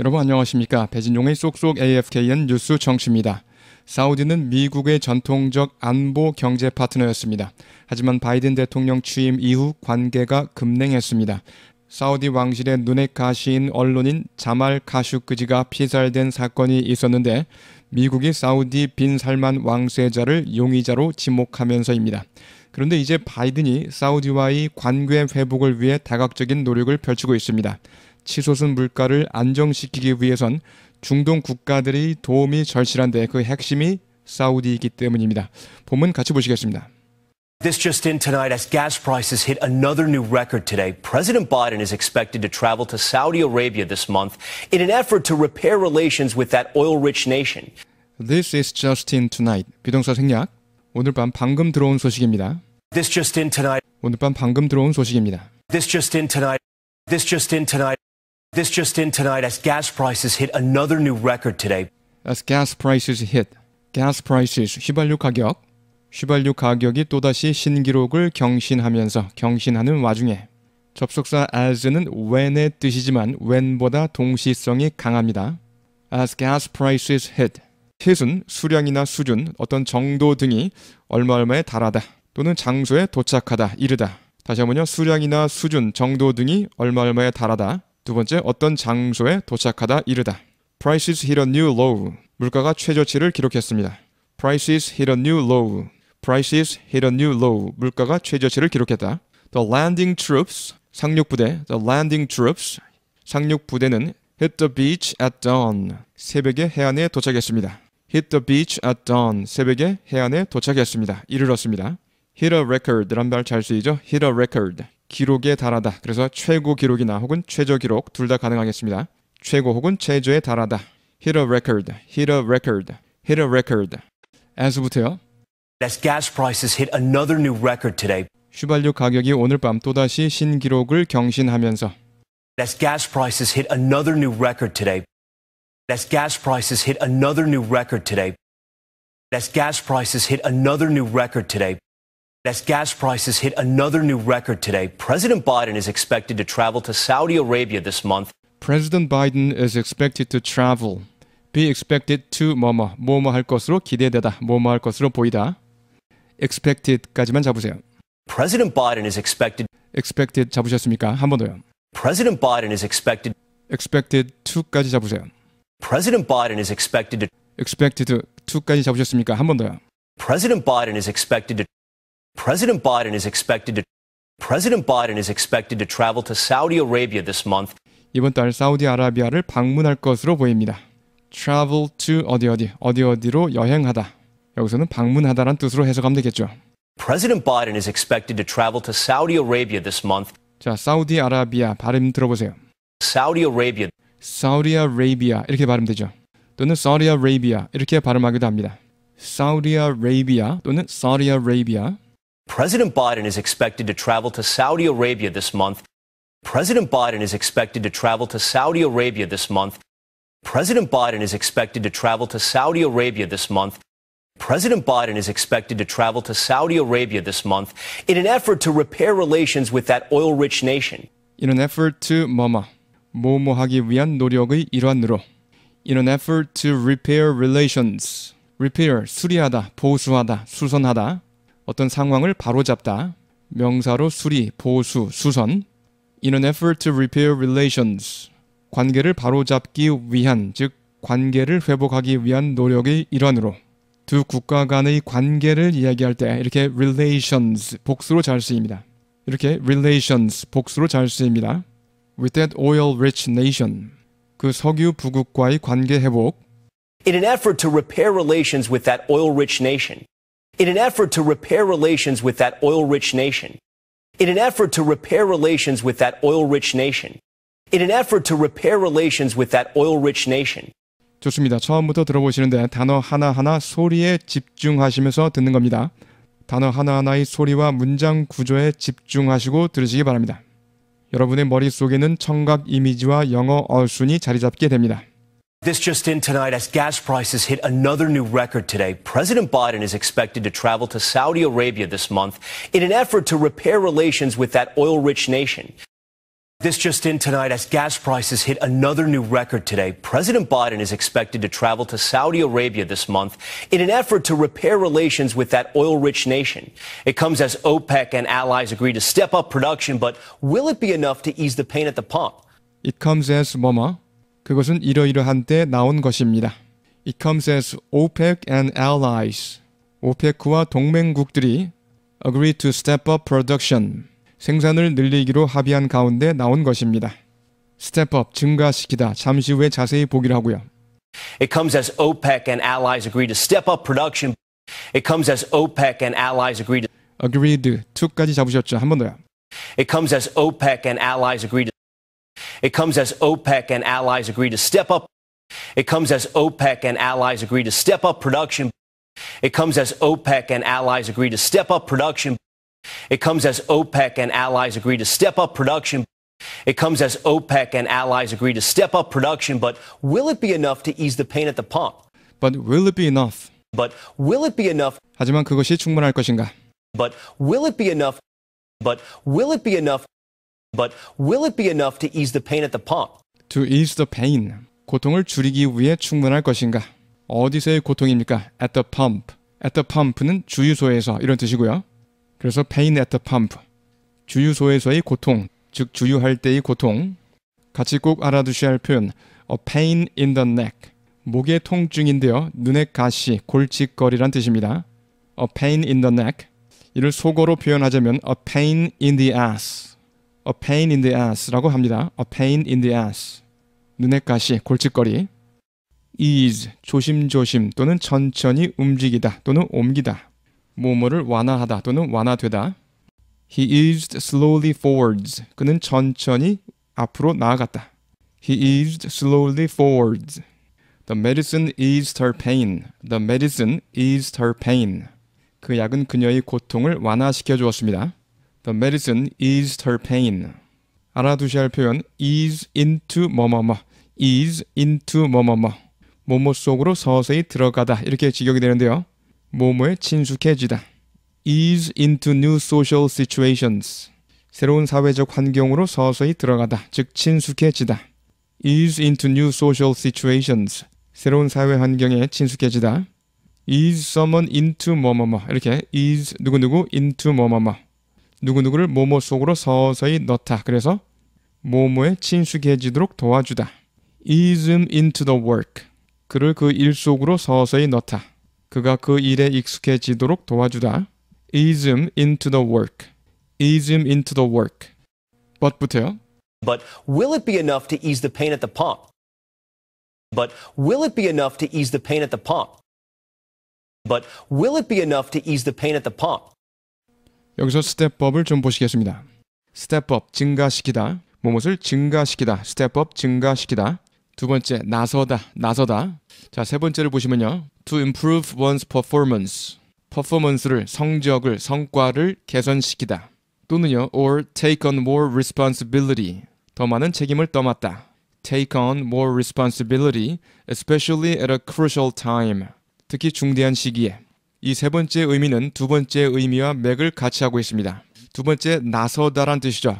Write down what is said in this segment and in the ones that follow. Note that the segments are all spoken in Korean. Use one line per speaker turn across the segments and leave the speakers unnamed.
여러분 안녕하십니까. 배진용의 쏙쏙 AFKN 뉴스 정치입니다. 사우디는 미국의 전통적 안보 경제 파트너였습니다. 하지만 바이든 대통령 취임 이후 관계가 급냉했습니다. 사우디 왕실의 눈에 가시인 언론인 자말 카슈크지가 피살된 사건이 있었는데 미국이 사우디 빈 살만 왕세자를 용의자로 지목하면서입니다. 그런데 이제 바이든이 사우디와의 관계 회복을 위해 다각적인 노력을 펼치고 있습니다. 치솟은 물가를 안정시키기 위해선 중동 국가들의 도움이 절실한데 그 핵심이 사우디이기 때문입니다. 본문 같이 보시겠습니다.
This just in tonight, as gas prices hit another new record today, President Biden is expected to travel to Saudi Arabia this month in an effort to repair relations with that oil-rich nation.
This is just in tonight. 비동사 생략. 오늘 밤 방금 들어온 소식입니다. This just in tonight. 오늘 밤 방금 들어온 소식입니다. This just in tonight.
This just in tonight. This just in tonight as gas prices hit another new record
today. As gas prices hit. Gas prices 휘발유 가격. 휘발유 가격이 또다시 신기록을 경신하면서 경신하는 와중에 접속사 as는 when의 뜻이지만 when보다 동시성이 강합니다. As gas prices hit. hit은 수량이나 수준, 어떤 정도 등이 얼마 얼마에 달하다 또는 장소에 도착하다, 이르다. 다시 한번요. 수량이나 수준, 정도 등이 얼마 얼마에 달하다 두 번째, 어떤 장소에 도착하다 이르다. Prices hit a new low. 물가가 최저치를 기록했습니다. Prices hit a new low. Prices hit a new low. 물가가 최저치를 기록했다. The landing troops, 상륙 부대, the landing troops, 상륙 부대는 hit the beach at dawn, 새벽에 해안에 도착했습니다. hit the beach at dawn, 새벽에 해안에 도착했습니다. 이르렀습니다. hit a record란 말잘 쓰이죠? hit a record. 기록에 달하다. 그래서 최고 기록이나 혹은 최저 기록 둘 다 가능하겠습니다. 최고 혹은 최저에 달하다. hit a record, hit a record, hit a record. 에서부터요.
As gas prices hit another new record today.
휘발유 가격이 오늘 밤 또다시 신기록을 경신하면서.
As gas prices hit another new record today. As gas prices hit another new record today. As gas prices hit another new record today. As gas prices hit another new record today, President Biden is expected to travel to Saudi Arabia this month.
President Biden is expected to travel. Be expected to 뭐뭐 뭐뭐 할 것으로 기대되다 뭐뭐 할 것으로 보이다. expected까지만 잡으세요. President Biden is expected. expected 잡으셨습니까? 한 번 더요. President Biden is expected. expected to까지 잡으세요. President Biden is expected to. expected to까지 잡으셨습니까? 한 번 더요.
President Biden is expected to. President Biden is expected to President Biden is expected to travel to Saudi Arabia this month.
이번 달 사우디아라비아를 방문할 것으로 보입니다. travel to 어디 어디 어디 어디로 여행하다. 여기서는 방문하다란 뜻으로 해석하면 되겠죠.
President Biden is expected to travel to Saudi Arabia this month.
자, 사우디아라비아 발음 들어보세요.
Saudi Arabia.
Saudi Arabia 이렇게 발음되죠. 또는 Saudi Arabia 이렇게 발음하기도 합니다. Saudi Arabia 또는 Saudi Arabia
President Biden is expected to travel to Saudi Arabia this month. President Biden is expected to travel to Saudi Arabia this month. President Biden is expected to travel to Saudi Arabia this month. President Biden is expected to travel to Saudi Arabia this month in an effort to repair relations with that oil rich nation.
In an effort to 뭐뭐 뭐뭐하기 위한 노력의 일환으로 In an effort to repair relations, repair 수리하다, 보수하다, 수선하다 어떤 상황을 바로잡다. 명사로 수리, 보수, 수선. In an effort to repair relations. 관계를 바로잡기 위한, 즉 관계를 회복하기 위한 노력의 일환으로 두 국가 간의 관계를 이야기할 때 이렇게 relations 복수로 잘 쓰입니다. 이렇게 relations 복수로 잘 쓰입니다. With that oil-rich nation 그 석유 부국과의 관계 회복.
In an effort to repair relations with that oil-rich nation. in an effort to repair relations with that oil rich nation. In an effort to repair relations with that oil rich nation. In an effort to repair relations with that oil rich nation.
좋습니다. 처음부터 들어보시는데 단어 하나하나 소리에 집중하시면서 듣는 겁니다. 단어 하나하나의 소리와 문장 구조에 집중하시고 들으시기 바랍니다. 여러분의 머릿속에는 청각 이미지와 영어 어순이 자리 잡게 됩니다.
This just in tonight as gas prices hit another new record today. President Biden is expected to travel to Saudi Arabia this month in an effort to repair relations with that oil rich nation. This just in tonight as gas prices hit another new record today. President Biden is expected to travel to Saudi Arabia this month in an effort to repair relations with that oil rich nation. It comes as OPEC and allies agree to step up production, but will it be enough to ease the
pain at the pump? It comes as, Mama, 그것은 이러이러한 때 나온 것입니다. It comes as OPEC and allies. 오페크와 동맹국들이 agree to step up production. 생산을 늘리기로 합의한 가운데 나온 것입니다. step up 증가시키다. 잠시 후에 자세히 보기로 하고요. It
comes as OPEC and allies agree to step up production. It comes as OPEC and allies
agree to agreed to까지 잡으셨죠. 한 번 더요.
It comes as OPEC and allies agree to It comes as OPEC and allies agree to step up. It comes as OPEC and allies agree to step up production. It comes as OPEC and allies agree to step up production. It comes as OPEC and allies agree to step up production. It comes as OPEC and allies agree to step up production, but will it be enough to ease the pain at the pump? But will it be enough? But will it be enough? 하지만 그것이 충분할 것인가? But will it be enough? But will it be enough? But will it be enough to ease the pain at the pump?
To ease the pain. 고통을 줄이기 위해 충분할 것인가? 어디서의 고통입니까? At the pump. At the pump는 주유소에서 이런 뜻이고요. 그래서 pain at the pump. 주유소에서의 고통, 즉 주유할 때의 고통. 같이 꼭 알아두셔야 할 표현. A pain in the neck. 목의 통증인데요. 눈의 가시, 골칫거리란 뜻입니다. A pain in the neck. 이를 속어로 표현하자면 a pain in the ass. a pain in the ass라고 합니다. a pain in the ass. 눈의 가시, 골칫거리. ease, 조심조심 또는 천천히 움직이다 또는 옮기다. 뭐뭐를 완화하다 또는 완화되다. He eased slowly forwards. 그는 천천히 앞으로 나아갔다. He eased slowly forwards. The medicine eased her pain. The medicine eased her pain. 그 약은 그녀의 고통을 완화시켜 주었습니다. The medicine eased her pain. 알아두셔야 할 표현 ease into 뭐뭐뭐 ease into 뭐뭐뭐 뭐뭐 속으로 서서히 들어가다 이렇게 직역이 되는데요. 뭐뭐에 친숙해지다. ease into new social situations. 새로운 사회적 환경으로 서서히 들어가다. 즉 친숙해지다. ease into new social situations. 새로운 사회 환경에 친숙해지다. ease someone into 뭐뭐뭐 이렇게 ease 누구누구 into 뭐뭐뭐 누구누구를 모모 속으로 서서히 넣다. 그래서 모모에 친숙해지도록 도와주다. ease him into the work. 그를 그 일 속으로 서서히 넣다. 그가 그 일에 익숙해지도록 도와주다. ease him into the work. ease him into the work. but부터요.
But will it be enough to ease the pain at the pump? But will it be enough to ease the pain at the pump? But will it be enough to ease the pain at the pump?
여기서 스텝업을 좀 보시겠습니다. 스텝업 증가시키다. 무엇을 증가시키다. 스텝업 증가시키다. 두 번째 나서다. 나서다. 자, 세 번째를 보시면요. to improve one's performance. 퍼포먼스를 성적을 성과를 개선시키다. 또는요. or take on more responsibility. 더 많은 책임을 떠맡다. take on more responsibility especially at a crucial time. 특히 중대한 시기에 이세 번째 의미는 두 번째 의미와 맥을 같이 하고 있습니다. 두 번째 나서다란 뜻이죠.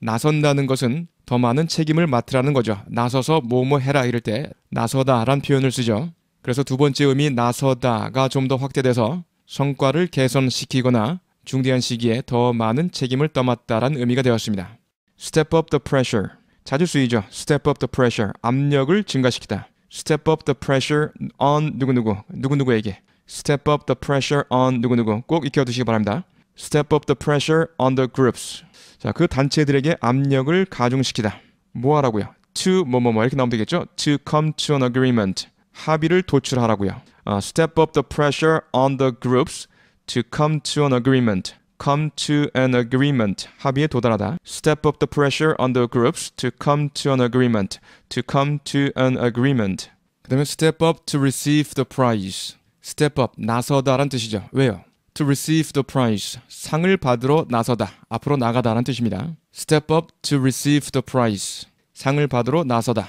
나선다는 것은 더 많은 책임을 맡으라는 거죠. 나서서 뭐뭐 해라 이럴 때 나서다란 표현을 쓰죠. 그래서 두 번째 의미 나서다가 좀 더 확대돼서 성과를 개선시키거나 중대한 시기에 더 많은 책임을 떠맡다란 의미가 되었습니다. Step up the pressure. 자주 쓰이죠. Step up the pressure. 압력을 증가시키다. Step up the pressure on 누구누구, 누구누구에게. Step up the pressure on 누구누구 꼭 익혀두시기 바랍니다. Step up the pressure on the groups. 자, 그 단체들에게 압력을 가중시키다. 뭐 하라고요? To 뭐뭐뭐 이렇게 나오면 되겠죠? To come to an agreement. 합의를 도출하라고요. Uh, step up the pressure on the groups to come to an agreement. come to an agreement. 합의에 도달하다. step up the pressure on the groups to come to an agreement. to come to an agreement. 그다음에 step up to receive the prize. step up 나서다란 뜻이죠. 왜요? to receive the prize 상을 받으러 나서다 앞으로 나가다란 뜻입니다. step up to receive the prize 상을 받으러 나서다.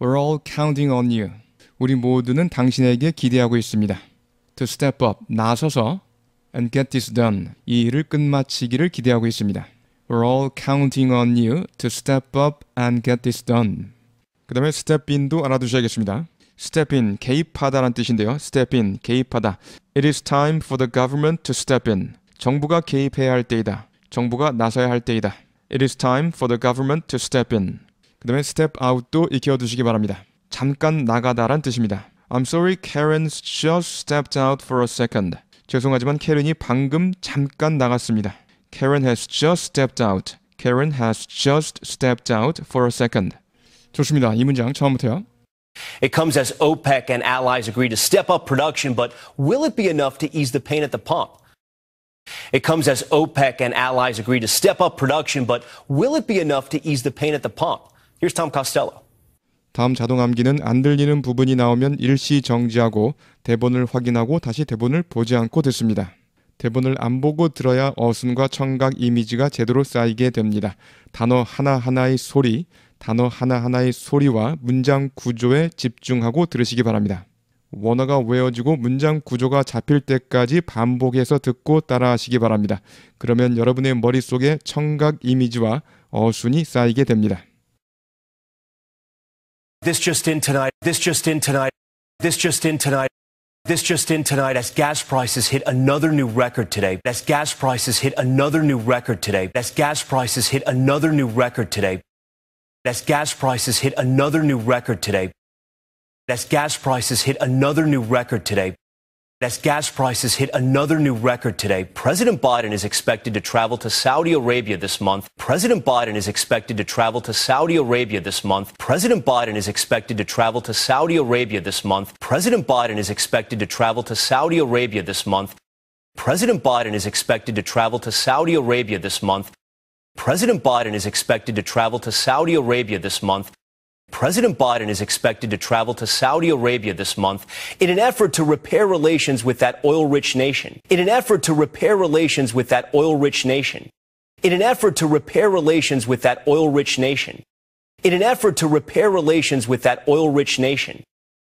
We're all counting on you. 우리 모두는 당신에게 기대하고 있습니다. To step up 나서서 and get this done 이 일을 끝마치기를 기대하고 있습니다. We're all counting on you to step up and get this done. 그 다음에 step in도 알아두셔야겠습니다. step in 개입하다라는 뜻인데요. step in 개입하다. It is time for the government to step in. 정부가 개입해야 할 때이다. 정부가 나서야 할 때이다. It is time for the government to step in. 그다음에 step out도 익혀 두시기 바랍니다. 잠깐 나가다란 뜻입니다. I'm sorry Karen's just stepped out for a second. 죄송하지만 캐린이 방금 잠깐 나갔습니다. Karen has just stepped out. Karen has just stepped out for a second. 좋습니다. 이 문장 처음부터요.
It comes as OPEC and allies agree to step up production, but will it be enough to ease the pain at the pump? It comes as OPEC and allies agree to step up production, but will it be enough to ease the pain at the pump? Here's Tom Costello.
다음 자동 암기는 안 들리는 부분이 나오면 일시 정지하고 대본을 확인하고 다시 대본을 보지 않고 듣습니다. 대본을 안 보고 들어야 어순과 청각 이미지가 제대로 쌓이게 됩니다. 단어 하나하나의 소리, 단어 하나하나의 소리와 문장 구조에 집중하고 들으시기 바랍니다. 원어가 외워지고 문장 구조가 잡힐 때까지 반복해서 듣고 따라하시기 바랍니다. 그러면 여러분의 머릿속에 청각 이미지와 어순이 쌓이게 됩니다.
This just in tonight. This just in tonight. This just in tonight. This just in tonight as gas prices hit another new record today. As gas prices hit another new record today. As gas prices hit another new record today. As gas prices hit another new record today. As gas prices hit another new record today. As gas prices hit another new record today, President Biden is expected to travel to Saudi Arabia this month. President Biden is expected to travel to Saudi Arabia this month. President Biden is expected to travel to Saudi Arabia this month. President Biden is expected to travel to Saudi Arabia this month. President Biden is expected to travel to Saudi Arabia this month. President Biden is expected to travel to Saudi Arabia this month. President Biden is expected to travel to Saudi Arabia this month in an effort to repair relations with that oil rich nation. In an effort to repair relations with that oil rich nation. In an effort to repair relations with that oil rich nation. In an effort to repair relations with that oil rich nation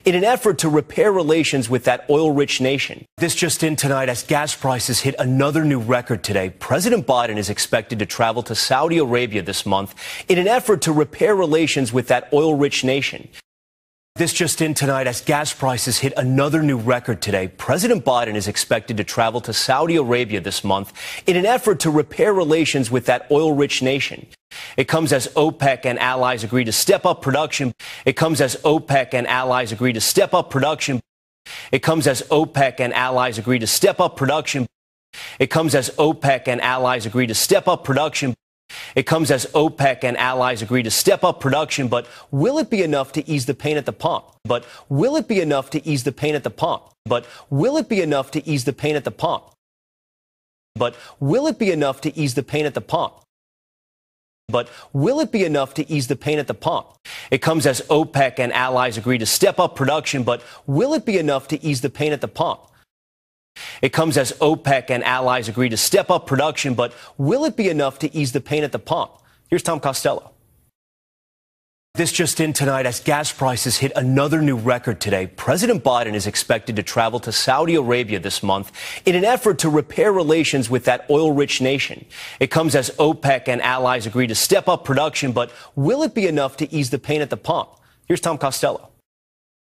in an effort to repair relations with that oil-rich nation. This just in tonight as gas prices hit another new record today. President Biden is expected to travel to Saudi Arabia this month in an effort to repair relations with that oil-rich nation. This just in tonight as gas prices hit another new record today. President Biden is expected to travel to Saudi Arabia this month in an effort to repair relations with that oil-rich nation. It comes as OPEC and allies agree to step up production. It comes as OPEC and allies agree to step up production. It comes as OPEC and allies agree to step up production. It comes as OPEC and allies agree to step up production. It comes as OPEC and allies agree to step up production, but will it be enough to ease the pain at the pump? But will it be enough to ease the pain at the pump? But will it be enough to ease the pain at the pump? But will it be enough to ease the pain at the pump? But will it be enough to ease the pain at the pump? It comes as OPEC and allies agree to step up production, but will it be enough to ease the pain at the pump? It comes as OPEC and allies agree to step up production, but will it be enough to ease the pain at the pump? Here's Tom Costello. This just in tonight, as gas prices hit another new record today, President Biden is expected to travel to Saudi Arabia this month in an effort to repair relations with that oil rich nation. It comes as OPEC and allies agree to step up production, but will it be enough to ease the pain at the pump? Here's Tom Costello.